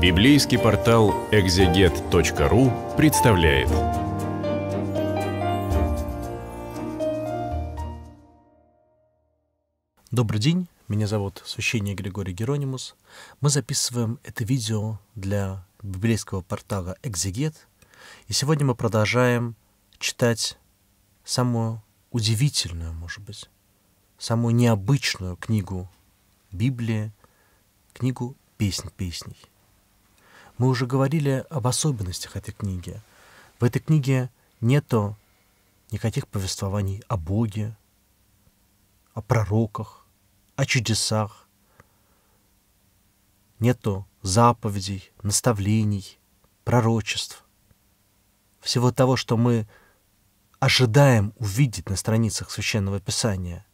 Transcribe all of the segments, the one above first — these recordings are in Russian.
Библейский портал экзегет.ру представляет. Добрый день, меня зовут священник Григорий Геронимус. Мы записываем это видео для библейского портала «Экзегет», и сегодня мы продолжаем читать самую удивительную, может быть, самую необычную книгу Библии, книгу «Песнь песней». Мы уже говорили об особенностях этой книги. В этой книге нету никаких повествований о Боге, о пророках, о чудесах. Нету заповедей, наставлений, пророчеств. Всего того, что мы ожидаем увидеть на страницах Священного Писания.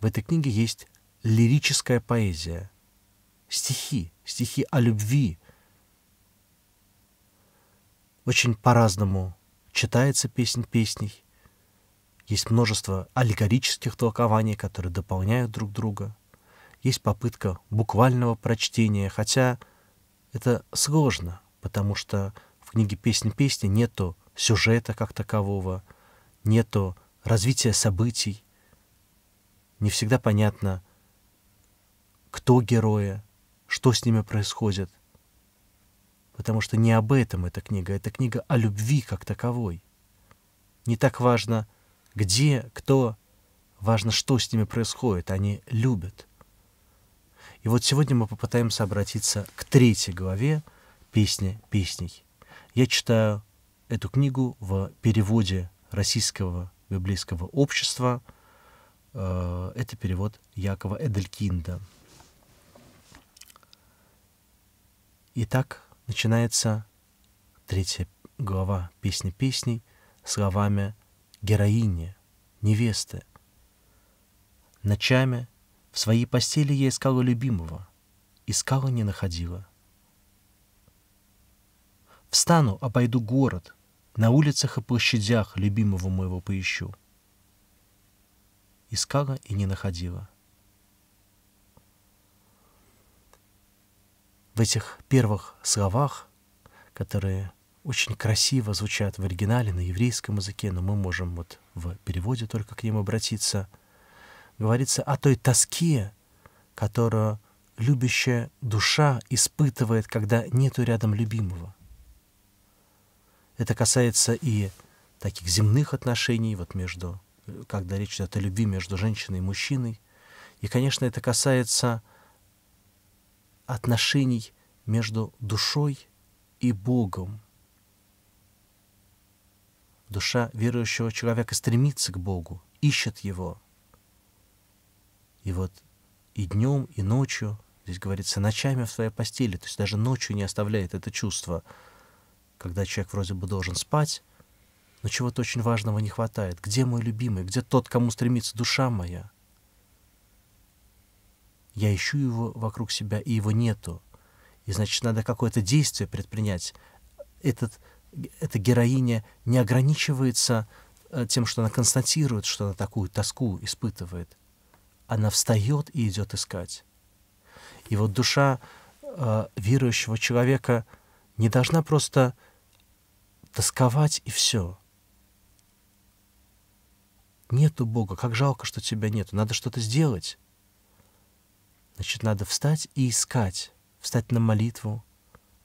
В этой книге есть лирическая поэзия — стихи, стихи о любви. Очень по-разному читается песнь песней. Есть множество аллегорических толкований, которые дополняют друг друга. Есть попытка буквального прочтения, хотя это сложно, потому что в книге песнь песни» нету сюжета как такового, нету развития событий. Не всегда понятно, кто героя что с ними происходит. Потому что не об этом эта книга, эта книга о любви как таковой. Не так важно, где, кто, важно, что с ними происходит, они любят. И вот сегодня мы попытаемся обратиться к третьей главе «Песня песней». Я читаю эту книгу в переводе российского библейского общества. Э, это перевод Якова Эделькинда. Итак, начинается третья глава «Песни песней» словами «героини», «невесты». Ночами в своей постели я искала любимого, искала не находила. Встану, обойду а город, на улицах и площадях любимого моего поищу. Искала и не находила. в этих первых словах, которые очень красиво звучат в оригинале на еврейском языке, но мы можем вот в переводе только к ним обратиться, говорится о той тоске, которую любящая душа испытывает, когда нету рядом любимого. Это касается и таких земных отношений, вот между, когда речь идет о любви между женщиной и мужчиной. И, конечно, это касается отношений между душой и Богом. Душа верующего человека стремится к Богу, ищет Его. И вот и днем, и ночью, здесь говорится, ночами в своей постели, то есть даже ночью не оставляет это чувство, когда человек вроде бы должен спать, но чего-то очень важного не хватает. Где мой любимый? Где тот, кому стремится душа моя? Я ищу его вокруг себя, и его нету. И значит, надо какое-то действие предпринять. Этот, эта героиня не ограничивается э, тем, что она констатирует, что она такую тоску испытывает. Она встает и идет искать. И вот душа э, верующего человека не должна просто тосковать и все. Нету Бога, как жалко, что тебя нету. Надо что-то сделать. Значит, надо встать и искать. Встать на молитву,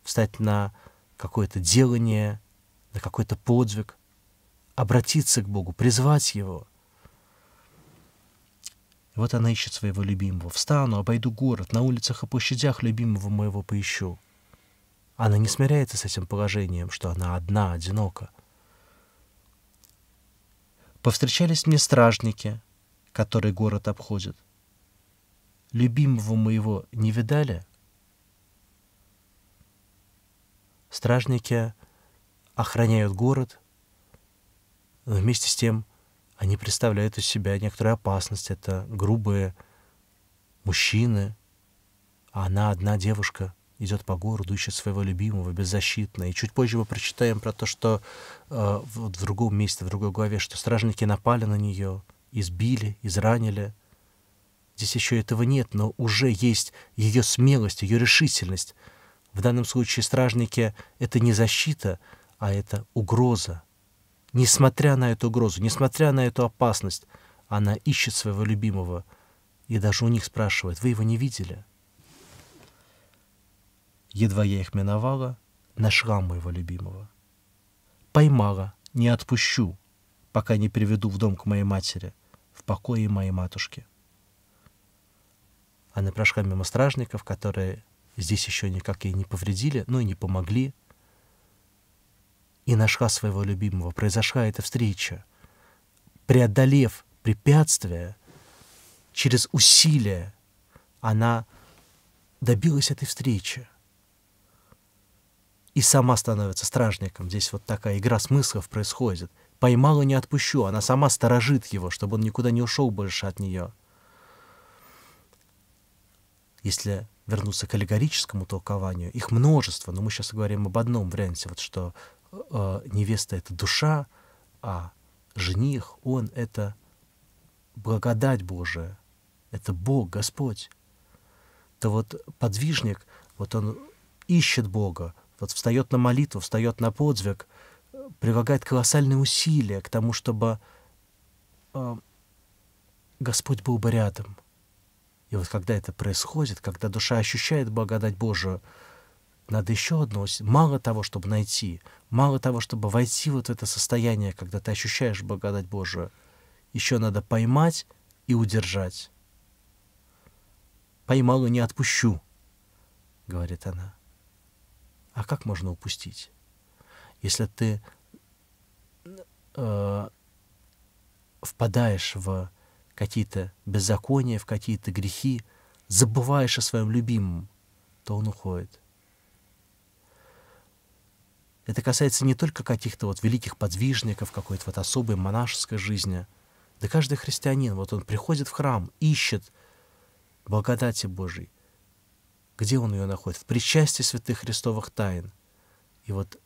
встать на какое-то делание, на какой-то подвиг, обратиться к Богу, призвать Его. И вот она ищет своего любимого. Встану, обойду город, на улицах и площадях любимого моего поищу. Она не смиряется с этим положением, что она одна, одинока. Повстречались мне стражники, которые город обходят любимого моего не видали?» Стражники охраняют город, но вместе с тем они представляют из себя некоторую опасность. Это грубые мужчины, а она одна девушка идет по городу, ищет своего любимого, беззащитно. И чуть позже мы прочитаем про то, что э, в, в другом месте, в другой главе, что стражники напали на нее, избили, изранили — Здесь еще этого нет, но уже есть ее смелость, ее решительность. В данном случае стражники — это не защита, а это угроза. Несмотря на эту угрозу, несмотря на эту опасность, она ищет своего любимого. И даже у них спрашивает, вы его не видели? Едва я их миновала, нашла моего любимого. Поймала, не отпущу, пока не приведу в дом к моей матери, в покое моей матушки. Она а прошла мимо стражников, которые здесь еще никак ей не повредили, но ну, и не помогли. И нашла своего любимого. Произошла эта встреча. Преодолев препятствия, через усилия она добилась этой встречи. И сама становится стражником. Здесь вот такая игра смыслов происходит. Поймала, не отпущу. Она сама сторожит его, чтобы он никуда не ушел больше от нее. — если вернуться к аллегорическому толкованию, их множество, но мы сейчас говорим об одном варианте, вот что э, невеста — это душа, а жених, он — это благодать Божия, это Бог, Господь. То вот подвижник, вот он ищет Бога, вот встает на молитву, встает на подвиг, прилагает колоссальные усилия к тому, чтобы э, Господь был бы рядом — и вот когда это происходит, когда душа ощущает благодать Божию, надо еще одно, мало того, чтобы найти, мало того, чтобы войти вот в это состояние, когда ты ощущаешь благодать Божию, еще надо поймать и удержать. «Поймал и не отпущу», — говорит она. А как можно упустить? Если ты э, впадаешь в какие-то беззакония, в какие-то грехи, забываешь о своем любимом, то он уходит. Это касается не только каких-то вот великих подвижников, какой-то вот особой монашеской жизни. Да каждый христианин, вот он приходит в храм, ищет благодати Божией. Где он ее находит? В причастии святых христовых тайн. И вот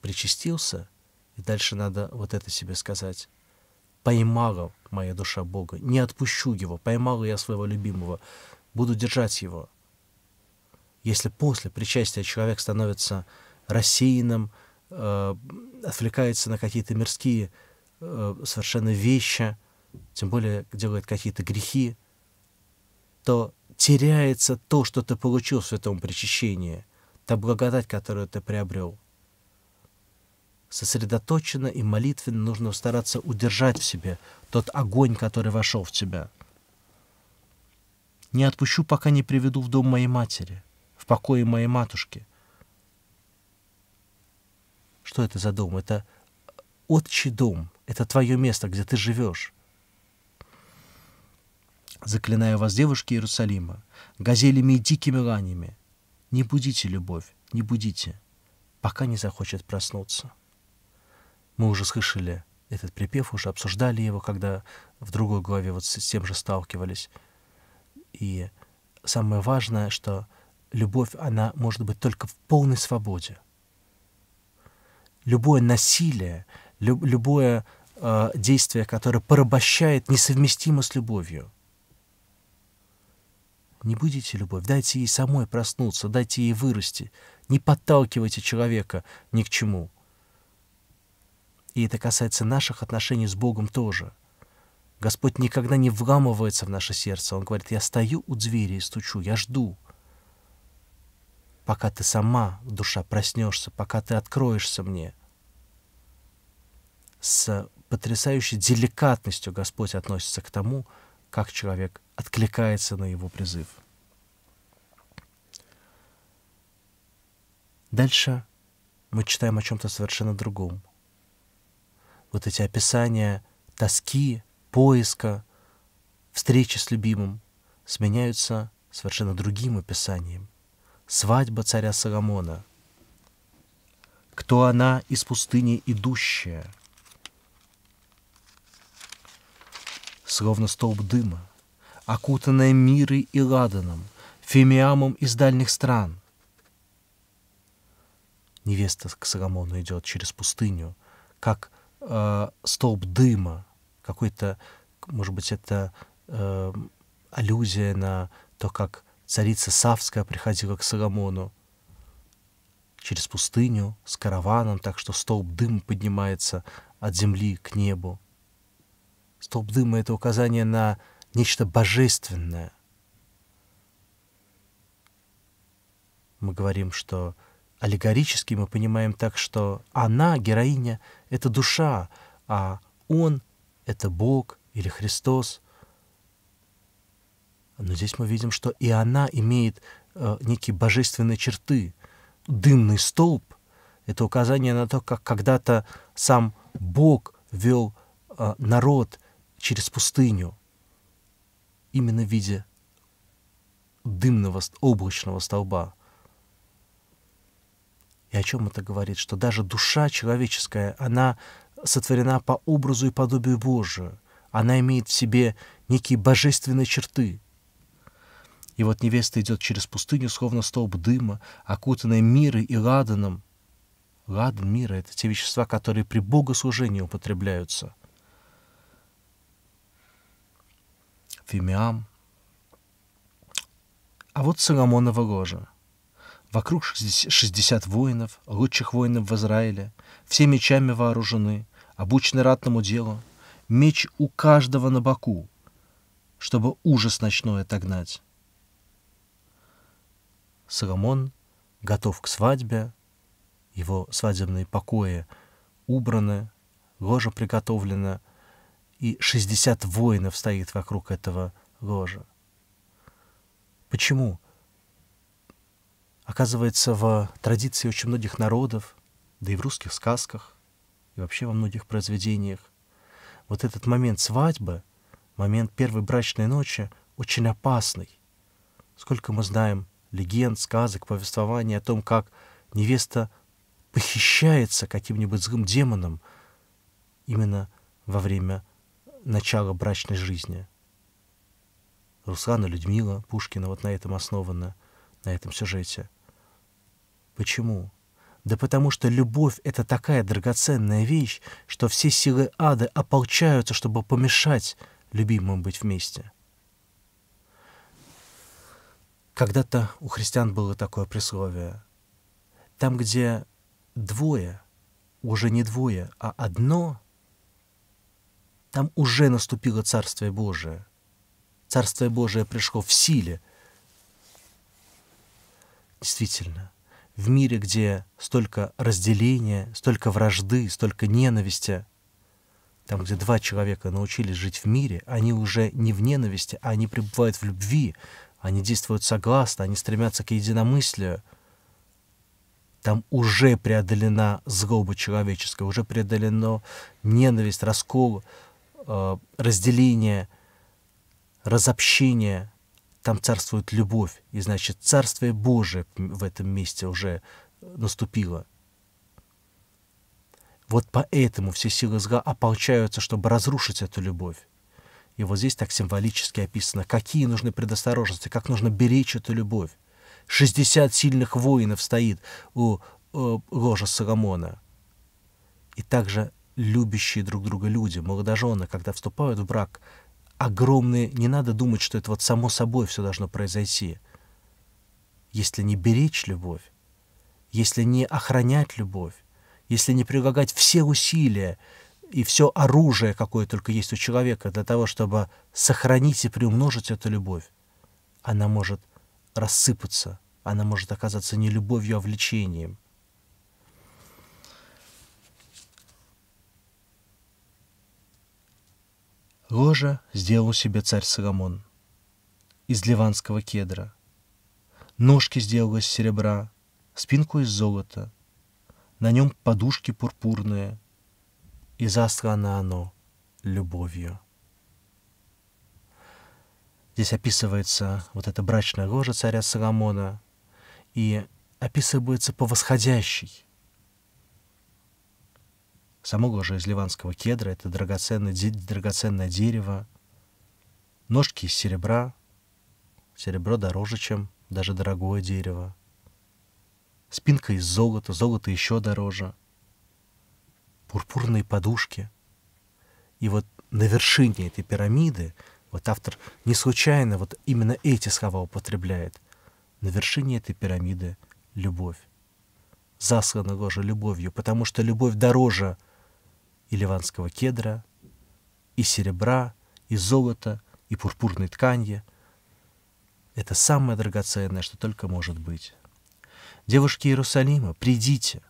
причастился, и дальше надо вот это себе сказать. Поймала моя душа Бога, не отпущу его, поймала я своего любимого, буду держать его. Если после причастия человек становится рассеянным, э, отвлекается на какие-то мирские э, совершенно вещи, тем более делает какие-то грехи, то теряется то, что ты получил в святом причащении, та благодать, которую ты приобрел сосредоточенно и молитвенно нужно стараться удержать в себе тот огонь, который вошел в тебя. Не отпущу, пока не приведу в дом моей матери, в покое моей матушки. Что это за дом? Это отчий дом. Это твое место, где ты живешь. Заклинаю вас, девушки Иерусалима, газелями и дикими ланями. Не будите любовь, не будите, пока не захочет проснуться. Мы уже слышали этот припев, уже обсуждали его, когда в другой главе вот с тем же сталкивались. И самое важное, что любовь, она может быть только в полной свободе. Любое насилие, любое э, действие, которое порабощает, несовместимо с любовью. Не будете любовь, дайте ей самой проснуться, дайте ей вырасти. Не подталкивайте человека ни к чему и это касается наших отношений с Богом тоже. Господь никогда не вламывается в наше сердце. Он говорит, я стою у двери и стучу, я жду, пока ты сама, душа, проснешься, пока ты откроешься мне. С потрясающей деликатностью Господь относится к тому, как человек откликается на его призыв. Дальше мы читаем о чем-то совершенно другом — вот эти описания тоски, поиска, встречи с любимым сменяются совершенно другим описанием. Свадьба царя Соломона. Кто она из пустыни идущая? Словно столб дыма, окутанная мирой и ладаном, фимиамом из дальних стран. Невеста к Соломону идет через пустыню, как — э, столб дыма, какой-то, может быть, это э, аллюзия на то, как царица Савская приходила к Соломону через пустыню с караваном, так что столб дыма поднимается от земли к небу. Столб дыма — это указание на нечто божественное. Мы говорим, что Аллегорически мы понимаем так, что она, героиня, — это душа, а он — это Бог или Христос. Но здесь мы видим, что и она имеет э, некие божественные черты. Дымный столб — это указание на то, как когда-то сам Бог вел э, народ через пустыню, именно в виде дымного облачного столба — и о чем это говорит? Что даже душа человеческая, она сотворена по образу и подобию Божию. Она имеет в себе некие божественные черты. И вот невеста идет через пустыню, словно столб дыма, окутанная мирой и ладаном. Ладан мира — это те вещества, которые при богослужении употребляются. Фимиам. А вот Соломонова ложа — Вокруг шестьдесят воинов, лучших воинов в Израиле, все мечами вооружены, обучены ратному делу, меч у каждого на боку, чтобы ужас ночной отогнать. Соломон готов к свадьбе, его свадебные покои убраны, ложа приготовлена, и 60 воинов стоит вокруг этого ложа. Почему? оказывается в традиции очень многих народов, да и в русских сказках, и вообще во многих произведениях. Вот этот момент свадьбы, момент первой брачной ночи очень опасный. Сколько мы знаем легенд, сказок, повествований о том, как невеста похищается каким-нибудь злым демоном именно во время начала брачной жизни. Руслана Людмила Пушкина вот на этом основана, на этом сюжете. Почему? Да потому что любовь — это такая драгоценная вещь, что все силы ада ополчаются, чтобы помешать любимым быть вместе. Когда-то у христиан было такое присловие. Там, где двое, уже не двое, а одно, там уже наступило Царствие Божие. Царствие Божие пришло в силе. Действительно, в мире, где столько разделения, столько вражды, столько ненависти, там, где два человека научились жить в мире, они уже не в ненависти, а они пребывают в любви, они действуют согласно, они стремятся к единомыслию. Там уже преодолена злоба человеческая, уже преодолено ненависть, раскол, э, разделение, разобщение — там царствует любовь, и значит, Царствие Божие в этом месте уже наступило. Вот поэтому все силы зла ополчаются, чтобы разрушить эту любовь. И вот здесь так символически описано, какие нужны предосторожности, как нужно беречь эту любовь. 60 сильных воинов стоит у, у э, ложа Соломона. И также любящие друг друга люди, молодожены, когда вступают в брак, огромные, не надо думать, что это вот само собой все должно произойти. Если не беречь любовь, если не охранять любовь, если не прилагать все усилия и все оружие, какое только есть у человека, для того, чтобы сохранить и приумножить эту любовь, она может рассыпаться, она может оказаться не любовью, а влечением. Ложа сделал себе царь Соломон из ливанского кедра. Ножки сделал из серебра, спинку из золота. На нем подушки пурпурные, и заслано оно любовью. Здесь описывается вот эта брачная ложа царя Соломона, и описывается по восходящей, Самого же из ливанского кедра, это драгоценное, драгоценное дерево, ножки из серебра, серебро дороже, чем даже дорогое дерево, спинка из золота, золото еще дороже, пурпурные подушки. И вот на вершине этой пирамиды, вот автор не случайно вот именно эти слова употребляет, на вершине этой пирамиды любовь. Заслана ложа любовью, потому что любовь дороже и ливанского кедра, и серебра, и золота, и пурпурной ткани. Это самое драгоценное, что только может быть. Девушки Иерусалима, придите,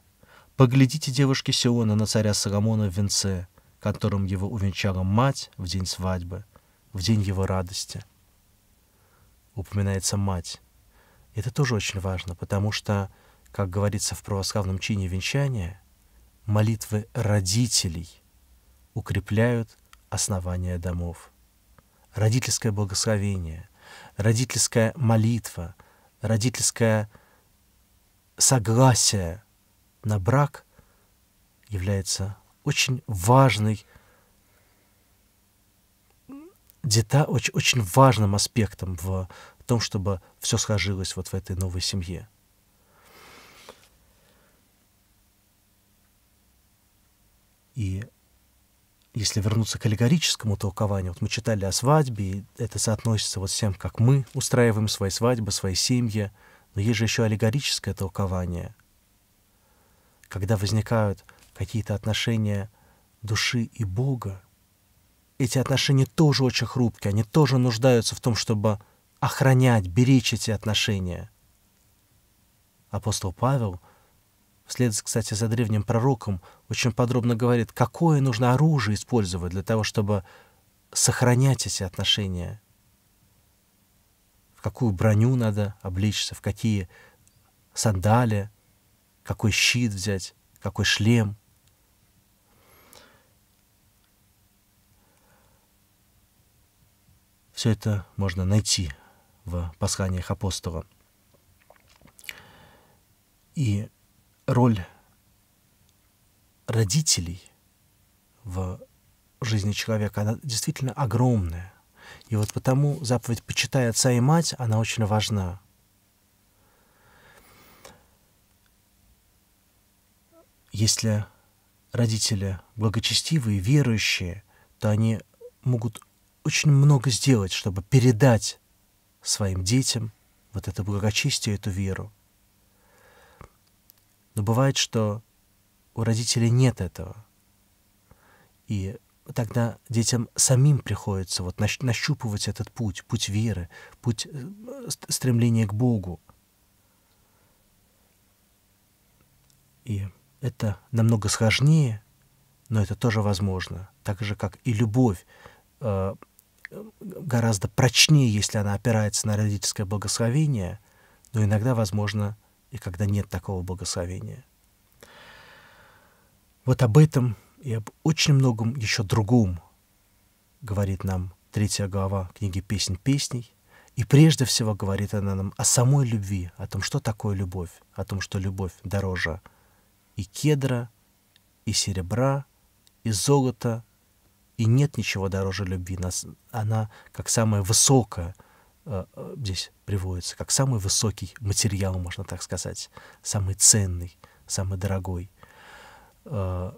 поглядите, девушки Сиона, на царя Соломона в венце, которым его увенчала мать в день свадьбы, в день его радости. Упоминается мать. Это тоже очень важно, потому что, как говорится в православном чине венчания, молитвы родителей укрепляют основания домов. Родительское благословение, родительская молитва, родительское согласие на брак является очень важной дета, очень, очень важным аспектом в том, чтобы все сложилось вот в этой новой семье. И если вернуться к аллегорическому толкованию, вот мы читали о свадьбе, и это соотносится вот с тем, как мы устраиваем свои свадьбы, свои семьи, но есть же еще аллегорическое толкование, когда возникают какие-то отношения души и Бога, эти отношения тоже очень хрупкие, они тоже нуждаются в том, чтобы охранять, беречь эти отношения. Апостол Павел — вслед, кстати, за древним пророком, очень подробно говорит, какое нужно оружие использовать для того, чтобы сохранять эти отношения, в какую броню надо облечься, в какие сандали, какой щит взять, какой шлем. Все это можно найти в посланиях апостола. И роль родителей в жизни человека, она действительно огромная. И вот потому заповедь «Почитай отца и мать», она очень важна. Если родители благочестивые, верующие, то они могут очень много сделать, чтобы передать своим детям вот это благочестие, эту веру. Но бывает, что у родителей нет этого. И тогда детям самим приходится вот нащупывать этот путь, путь веры, путь э, стремления к Богу. И это намного сложнее, но это тоже возможно. Так же, как и любовь э, гораздо прочнее, если она опирается на родительское благословение, но иногда возможно и когда нет такого благословения. Вот об этом и об очень многом еще другом говорит нам третья глава книги «Песнь песней». И прежде всего говорит она нам о самой любви, о том, что такое любовь, о том, что любовь дороже и кедра, и серебра, и золота, и нет ничего дороже любви. Она как самая высокая – Э, э, здесь приводится как самый высокий материал, можно так сказать, самый ценный, самый дорогой. Э,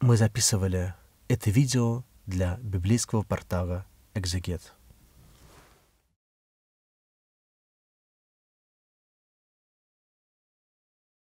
мы записывали это видео для библейского портала «Экзегет».